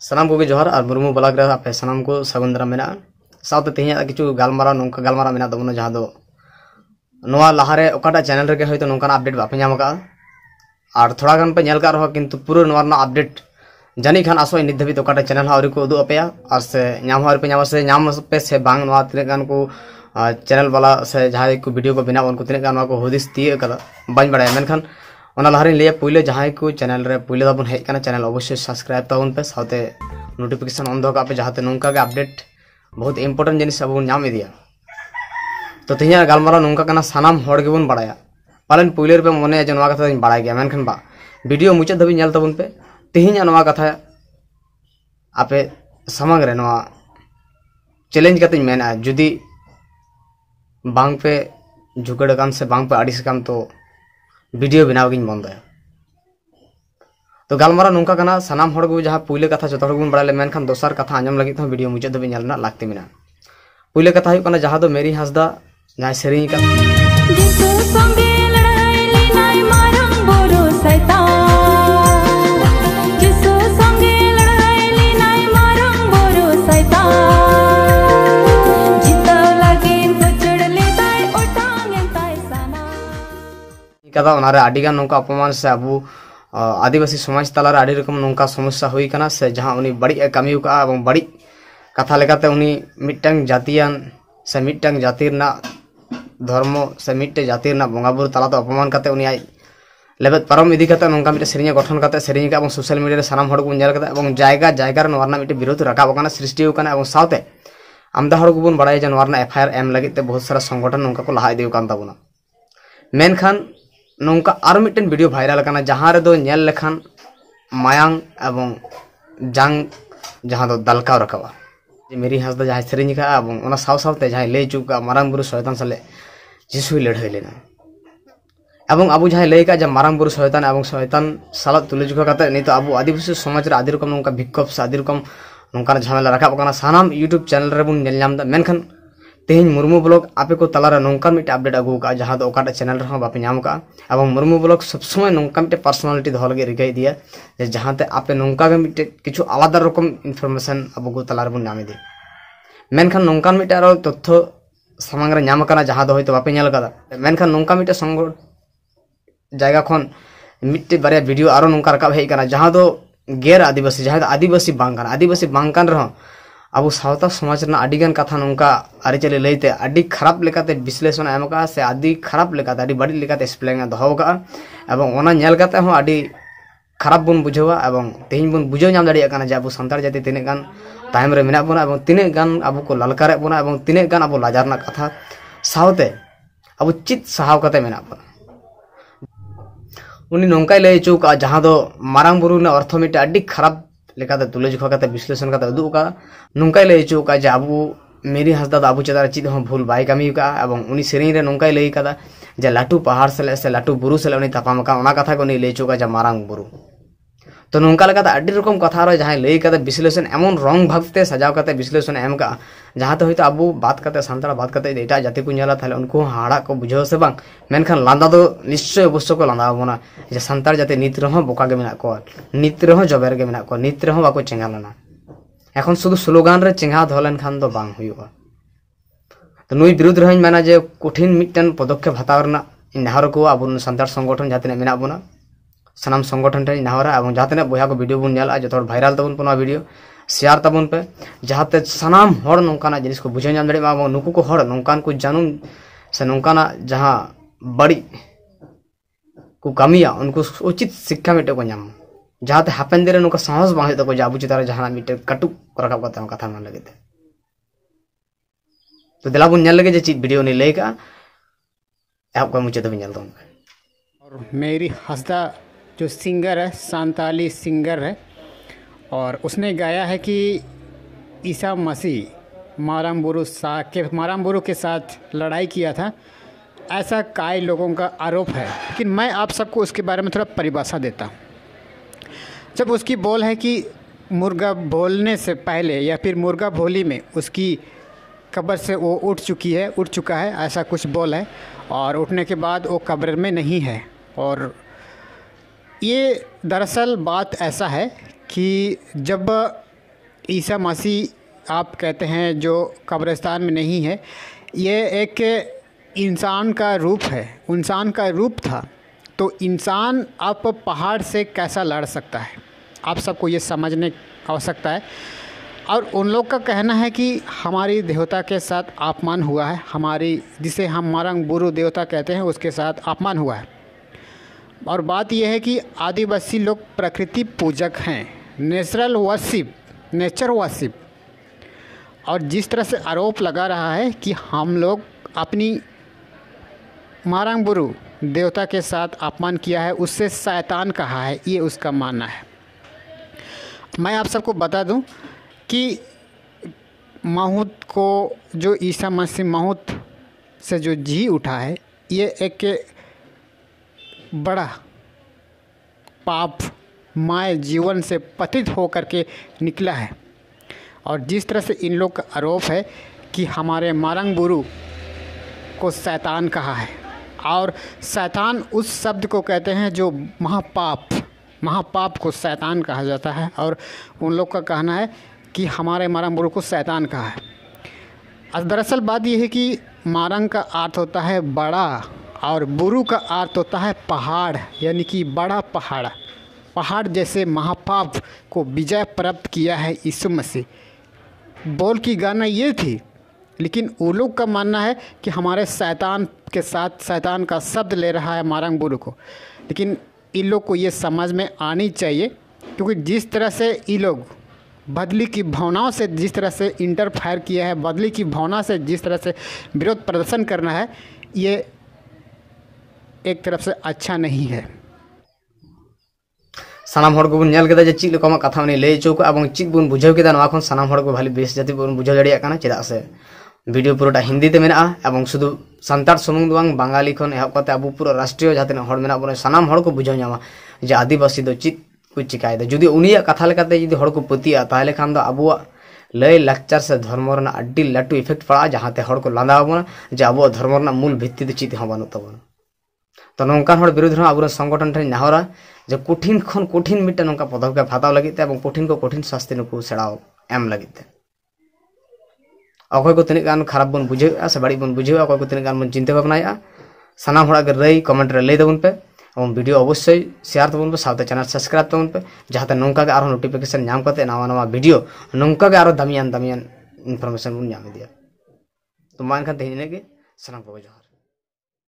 सामान को जोहर और मुरमु ब्लॉक आप सामान को सगन दाराम साथ तेहे कि गलमारा नौका गलमारा मे जहाँ दो लहारे अकाटा चैनल रे तो नौकर आपडेट बापे नाम और थोड़ा गान पे नल का रहा कितु पूरा आपडेट जानी खान आसो इन धाबी अकाटा तो चैनल हाँ को उदूपे और से नाम हाँ नाम से नाम पे से बांग तीन को चैनल वाला से जहाँ को वीडियो को बना बन को तीन को हदीस तीय बड़ा मेखान ᱚᱱᱟ ᱞᱟᱦᱟᱨᱮᱧ ᱞᱟᱹᱭᱟ ᱯᱩᱭᱞᱟᱹ ᱡᱟᱦᱟᱸᱭ ᱠᱚ ᱪᱮᱱᱮᱞ ᱨᱮ ᱯᱩᱭᱞᱟᱹ ᱫᱟᱵᱚᱱ ᱦᱮᱡ ᱠᱟᱱᱟ ᱪᱮᱱᱮᱞ ᱚᱵᱚᱥᱥᱳᱭ ᱥᱟᱵᱥᱠᱨᱟᱭᱤᱵ ᱛᱟᱵᱚᱱ नोटिफिकेशन ऑन दो पे जहाँ नौका अपडेट बहुत इम्पोर्टेंट जिन अब नाम तो तेजा गलमारा नौका सामान हड़गेबन बड़ा पालन पुले पे मन जो कथा बड़ा गया मेखान बा भिडियो मुचाद धाबी नल तबन तो पे तेजा कथा आपे सामांगे चैलेंज करते जुदी बांग पे झुकड़ से बांग पे आड़िस तो वीडियो बनाव गिन बंदया तो गलमारा नौका कना सनाम हड़ को कथा जो हड़ बड़ा ले मेनखान दोसर कथा आजम लगे तो वीडियो मुजे दबे तो नलना लागते मिना कथा हुई जहां दो तो मेरी हसदा जहां से ᱞᱮᱫᱟ ᱚᱱᱟᱨᱮ ᱟᱹᱰᱤᱜᱟᱱ ᱱᱚᱝᱠᱟ आदिवासी समाज तलार आड़ी रकम नौका समस्या हुई कना से जहाँ उनी बड़ी कमी का एवं बड़ी कथा लेकाते उनी मिट्टन से मिट्टन जाति धर्म से मिट्टे जाति बंगा बुरु तला तो अपमान करते उनी आज लेबे पारम इदी करते नौका मिट्टे गठन करते सेरिंग एवं सोशल मीडिया सामान हड़ को नेल करते एवं जायगा जायगा रे नवरना मिट्टे विरोध रखा सृष्टि कना एवं साथे आमदा हड़ को बन बड़ाय जे एफआईआर एम लगे बहुत सारा संगठन नौका को लहा इदी कान मेन खान ᱱᱚᱝᱠᱟ ᱟᱨ ᱢᱤᱫᱴᱮᱱ ᱵᱷᱤᱰᱤᱭᱳ ᱵᱷᱟᱭᱨᱟᱞ ᱟᱠᱟᱱᱟ ᱡᱟᱦᱟᱸ ᱨᱮᱫᱚ ᱧᱮᱞ ᱞᱮᱠᱷᱟᱱ ᱢᱟᱭᱟᱝ ᱮᱵᱚᱝ ᱡᱟᱝ ᱡᱟᱦᱟᱸ ᱫᱚ ᱫᱟᱞᱠᱟᱣ ᱨᱟᱠᱟᱵᱟ ᱡᱮ ᱢᱮᱨᱤ ᱦᱟᱸᱥᱫᱟ ᱡᱟᱦᱟᱸᱭ ᱥᱮᱨᱮᱧ ᱟᱠᱟᱫᱼᱟ ᱮᱵᱚᱝ ᱚᱱᱟ ᱥᱟᱶ ᱥᱟᱶᱛᱮ ᱡᱟᱦᱟᱸᱭ ᱞᱟᱹᱭ ᱦᱚᱪᱚ ᱟᱠᱟᱫᱼᱟ ᱢᱟᱨᱟᱝ ᱵᱩᱨᱩ ᱥᱚᱭᱛᱟᱱ ᱥᱟᱞᱟᱜ ᱡᱤᱥᱩᱭ ᱞᱟᱹᱲᱦᱟᱹᱭ ᱞᱮᱱᱟ एवं अब जहाँ लैका जे मारम बुरु शयतान एवं शयतान साल तुलेजुखा करते नहीं तो अब आदिवासी समाज आदि रकम नौका विक्षोभ से आदि रकम नौकान झमेला रखा सामान यूट्यूब चैनल रे बन मेखान तेज मुरमू ब्लग आपे को तलारे नौका मिट्टे अपडेट का जहाँ अटे तो चैनल बापे और मुरमू ब्लग सब समय नौका मिट्टे पार्सनलिटी दल के रिकाई दिए जहाँ आपे नौका कि आलदा रकम इनफरमेशन अब तलारे बनामी मनखान नौकान मिट्टे तथ्य सामांगे नाम जहाँ तो, तो बापे मनखान नौका संग जगह मिट्टे बारे भिडियो और नौका रकाब हेकान जहाँ तो गैर आदिवासी जहाँ आदिवासी आदिवासी बांकान रहा अब सावता समाज अड़ीगन कथा नौका आरीचाली लैते अड़ी खराब लेकाते विश्लेषण एम का से अड़ी खराब लेकाते अड़ी बड़ी लेकाते एक्सप्लेन दहो एवं ओना नेल काते हो अड़ी खराब बन बुझवा एवं तेहन बन बुझे नाम दड़िया काना जे अब सानतार जाति तिने गान टाइम रे मेना बोना एवं तिने गान अब को ललकारे बोना एवं तिने गान अब लाजार कथा सावते अब चित साहाव काते मेना बोना उन नौकाय लय जहाँ जहां दो मारांग बुरु ने अर्थ मिटे खराब ᱞᱮᱠᱟᱛᱮ ᱛᱩᱞᱟᱹ ᱡᱚᱠᱷᱟ ᱠᱟᱛᱮ ᱵᱤᱥᱞᱮᱥᱚᱱ ᱠᱟᱛᱮ ᱩᱫᱩᱜ ᱟᱠᱟᱫᱟ ᱱᱚᱝᱠᱟᱭ ᱞᱟᱹᱭ ᱦᱚᱪᱚ ᱟᱠᱟᱫᱟ ᱡᱮ ᱟᱵᱚ मेरी हंसदा बाबू चेतार चीज हम भूल बै कमी एवं उन सेरी नौका लैका जे लाटू पहाड़ से लाटू बुरु से तपाम कथा को लैचो मारांग बुरु तो नौका अभी रकम कथा जहाँ लैकते विश्लेषण एम रंग भागते सजा करते विश्लेषण एम का जहाँ तो अब बात करते सानता बात करते एट जाति को जला उनको हाड़ा को बुझे से बांग मेखान लादा तो निश्चय अवश्य को लादा बोना जे सानार जाति नितरह बोका मे नितर जबेर नित रहा बाको चेगा लेना एन शुद्ध स्लोगान चेगा धोलेन खान तो नई बिुद्ध रहा मेना जे कठिन मिट्टन पदक्षेप हतावना नहारको अब सानार संगठन जाते मे बोना सामान संगठन ठेन नहरा और जहाँ बया को भिडियो बन जो भाइरल तबन भिडियो शेयर तब पे जहाँ तक सामान नौकाना जिस को बुझे नाम दाड़ा नुकू को नौकान को जानूम से नौकाना जहाँ बड़ी को कमिया उनको उचित शिक्षा मिट्टे को नाम जहाँ तक हापेन दिन नौका साहस बांग तक तो जे अब चितार जहाँ मिट्टे कटुक रखा करते कथा ना लगे तो दिला बन लगे जे चीज भिडियो नहीं लैक आपका मुझे तो मेरी हंसदा जो सिंगर है सांताली सिंगर है और उसने गाया है कि ईसा मसीह बुरु सा के बुरु के साथ लड़ाई किया था ऐसा काय लोगों का आरोप है लेकिन मैं आप सबको उसके बारे में थोड़ा परिभाषा देता हूँ जब उसकी बोल है कि मुर्गा बोलने से पहले या फिर मुर्गा भोली में उसकी कब्र से वो उठ चुकी है उठ चुका है ऐसा कुछ बोल है और उठने के बाद वो कब्र में नहीं है और ये दरअसल बात ऐसा है कि जब ईसा मसीह आप कहते हैं जो कब्रिस्तान में नहीं है ये एक इंसान का रूप है इंसान का रूप था तो इंसान आप पहाड़ से कैसा लड़ सकता है आप सबको ये समझने आवश्यकता है और उन लोग का कहना है कि हमारी देवता के साथ अपमान हुआ है हमारी जिसे हम मरंग बुरु देवता कहते हैं उसके साथ अपमान हुआ है और बात यह है कि आदिवासी लोग प्रकृति पूजक हैं नेचुरल वर्शिप नेचर वर्शिप और जिस तरह से आरोप लगा रहा है कि हम लोग अपनी बुरु देवता के साथ अपमान किया है उससे शैतान कहा है ये उसका मानना है मैं आप सबको बता दूं कि महूत को जो ईसा मसीह महूत से जो जी उठा है ये एक बड़ा पाप माय जीवन से पतित होकर के निकला है और जिस तरह से इन लोग का आरोप है कि हमारे मारंग गुरु को शैतान कहा है और शैतान उस शब्द को कहते हैं जो महापाप महापाप को शैतान कहा जाता है और उन लोग का कहना है कि हमारे मारंग गुरु को शैतान कहा है दरअसल बात यह है कि मारंग का अर्थ होता है बड़ा और बुरु का अर्थ होता है पहाड़ यानी कि बड़ा पहाड़ पहाड़ जैसे महापाप को विजय प्राप्त किया है यीशु मसीह बोल की गाना ये थी लेकिन वो लोग का मानना है कि हमारे शैतान के साथ शैतान का शब्द ले रहा है मारंग बुरु को लेकिन इन लोग को ये समझ में आनी चाहिए क्योंकि जिस तरह से ये लोग बदली की भावनाओं से जिस तरह से इंटरफायर किया है बदली की भावना से जिस तरह से विरोध प्रदर्शन करना है ये एक तरफ से अच्छा नहीं है सामान हर को बन नेल केदा जे कथा उनी लै चो और एवं चिद बन बुझाव सामान हर को भाई बेस जाति बन बुझे दड़िया काना चेदा से भिडियो पुरोटा हिंदी में शुद्ध एवं सुदु सांतार सुमुंग दुवांग बंगाली खन राष्ट्रीय जाति में सामान हर को बुझे नाम जे आदिवासी दो चिद को चिकाय दे जुदी कथा लेकाते जुदी हर को पतिया तेल खान अब लै लाचार से धर्म अड्डी लाटू इफेक्ट पड़ा जहाँ को लादा बोना जे अब धर्म मूल भित्ती चिद हाँ बनू तबना तो तो नौकान विरोध अब संगठन ठीक नाहरा जो कठिन खन कठिन मिट्टे नौका पदकेप हाथ लगे और कठिन को कठिन शास्ति नुक सेड़ा एम लगे अखोय को तीन गान खराब बन बुझे से बड़ी बन बुझे अखोय को तीन गान बन चिंता भावना सामान हड़ा रही कमेंट लै पे और भिडियो अवश्य शेयर तब साथ चैनल सब्सक्राइब तब पे जहाँ नौका और नोटिफिकेशन नाम नवा नवा भिडियो नौका और दामियान दामियान इनफरमेशन बन तो मान तेज इनके